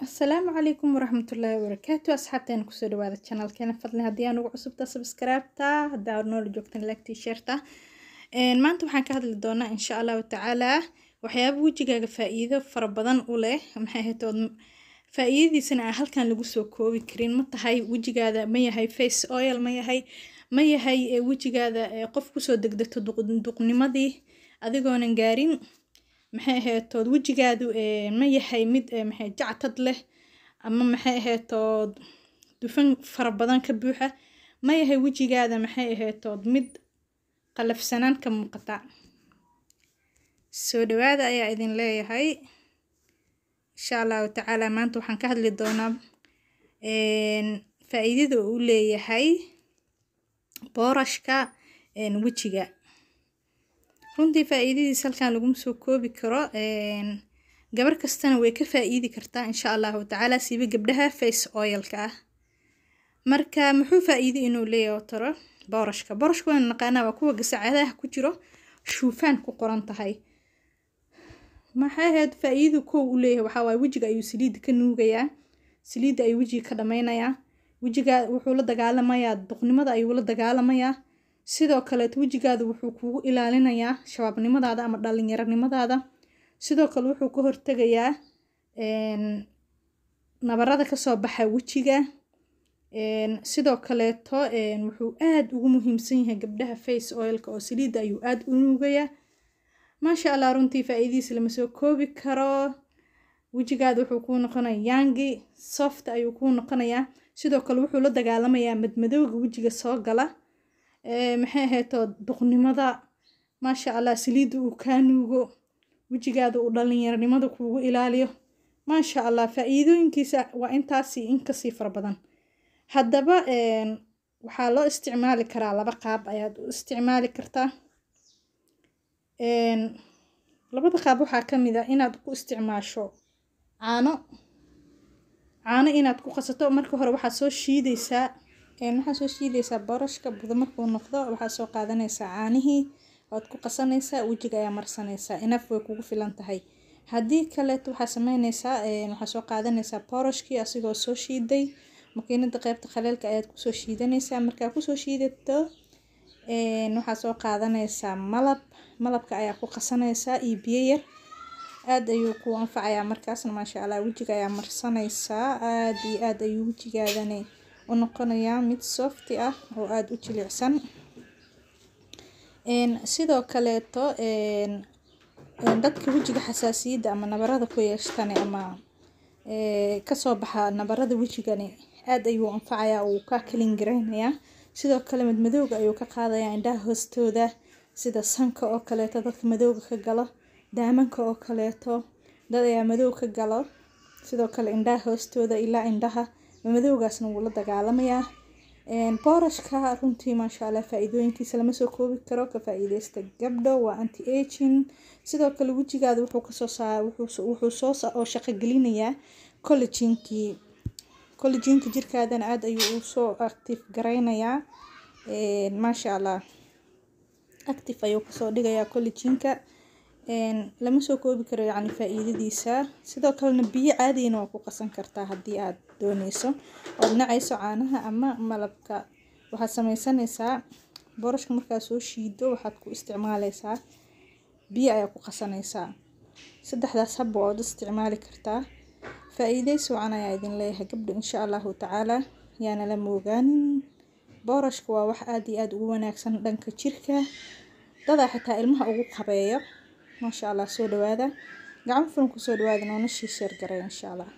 asalaamu calaykum waraxmatullaahi wabarakaatu asxaabteena kusoo dhawaada janaalkeena fadlan haddii aan ugu cusubta sabskraibta haddaa noola joogtan lagtii sheerta maanta waxaan ka hadli doonaa insha allahu tacaalaa waxyaaba wejigaaga faa-iido fara badan u leh maxay ahayd ood faa-iidadiisana aan halkan lagu soo koobi karin ma tahay wejigaada ma yahay face oil ma yahay ma yahay wejigaada qof kusoo degdegto duqnimadii adigoonan gaarin maxay aheetood wejigaadu eh, ma yahay mid eh, maxay jactad leh ama maxay aheetood dufan fara badan ka buuxa ma yahay wejigaada maxay aheetood mid qalafsanaan ka muuqata soo dhawaada ayaa idin leeyahay insha allahu tacaala maanta waxaan ka hadli doonaa faa'iidada iidada uu leeyahay boorashka wejiga runtii faa-iidadiis halkaan laguma soo koobi karo gabar kastana way ka faa'iidi kartaa insha allahu tacaala siiba gabdhaha face oilka ah marka muxuu faa inuu leeyaho taro boorashka boorashka waana naqaanaa waa kuwa gasacadaha ku jiro shuufaan ku qoran tahay maxay ahayd faa kow u leeyahay waxaa waaye wejiga ayuu saliidda ka nuugayaa saliidda ayuu wejiga ka dhameynayaa wejiga wuxuu la dagaalamayaa duqnimada ayuu la dagaalamayaa sidoo kaleet wejigaada wuxuu kugu ilaalinayaa shabaabnimadaada ama dhalinyaronimadaada sidoo kale wuxuu ka hortegayaa nabarada kasoo baxa wejiga sidoo kaleeto wuxuu aad ugu muhiimsan yahay gabdhaha face oilka oo saliidda ayuu aad u nuugayaa maasha allah runtii faa-iidihiisa lama soo koobi karo wejigaada wuxuu kuu noqonayaa yangi soft ayuu kuu noqonayaa sidoo kale wuxuu la dagaalamayaa madmadowga wejiga soo gala maxay aheeto duqnimada maasha allah saliidda uu kaa nuugo wejigaada uu dhalinyaronimada kuugu ilaaliyo maasha allah faa'iidooyinkiisa waa intaasi inkasii fara badan haddaba waxaa loo isticmaali karaa laba qaab ayaad u isticmaali kartaa labada qaab waxaa ka mid a ah inaad ku isticmaasho caano caano inaad ku qasato marka hore waxaad soo shiidaysaa waxaa soo shiidaysaa boorash budo markuu noqdo waxaa soo qaadanaysaa caanihii waad ku qasanaysaa wejiga ayaa marsanaysaa inaf way kugu filan tahay haddii kaleeto waxaa sameynaysaa waxaa soo qaadanaysaa boorashkii asigoo soo shiiday makiinada qaybta khaleelka ayaad kusoo shiidanaysaa markaa kusoo shiidato waxaa soo qaadanaysaa malab malabka ayaa ku qasanaysaa iyo biyo yar aad ayuu ku anfacayaa markaasna maasha allah wejiga ayaa marsanaysaa aad iyo aad ayuu wejigaadani u noqonayaa mid softi ah oo aada u jilicsan sidoo kaleeto dadka wejiga xasaasiyadda ama nabarada ku yeeshtani ama kasoo baxa nabarada wejigani aad ayuu anfacayaa uu ka kalin garaynayaa sidoo kale mid madowga ayuu ka qaadayaa indhaha hoostooda sida sanka oo kaleeto dadka madooga ka galo daamanka oo kaleeto dad ayaa madoog ka galo sidoo kale indhaha hoostooda ilaa indhaha madowgaasna wuu la dagaalamayaa boorashka runtii maasha allah faa-iidooyinkiisa lama soo koobi karo ka faa-iideysta gabdho waa anti aging sidoo kale wejigaada wuxuu kasoo saar wuxuu soo oo shaqo gelinayaa colleginkii collegiinka jirkaadana aada ayuu usoo active gareynayaa maasha allah active ayuu kasoo dhigayaa collegiinka lama soo koobi karo yacni faa-iidadiisa sidoo kalena biyo caadigana waa ku qasan kartaa haddii aada dooneyso ood nacayso caanaha ama malabka waxaad sameysaneysaa boorashka markaad soo shiido waxaad ku isticmaaleysaa biyo ayaa ku qasaneysaa saddexdaas habba ood isticmaali kartaa faa-iideys wacan ayaa idin leeyahay gabdho insha allahu tacaala yaana la moogaanin boorashka waa wax aad iyo aada ugu wanaagsan dhanka jirka dadaa xitaa ilmaha ugu qabeeyo maasha allah soo dhawaada gacan furan kusoo dhawaada noona shii insha allah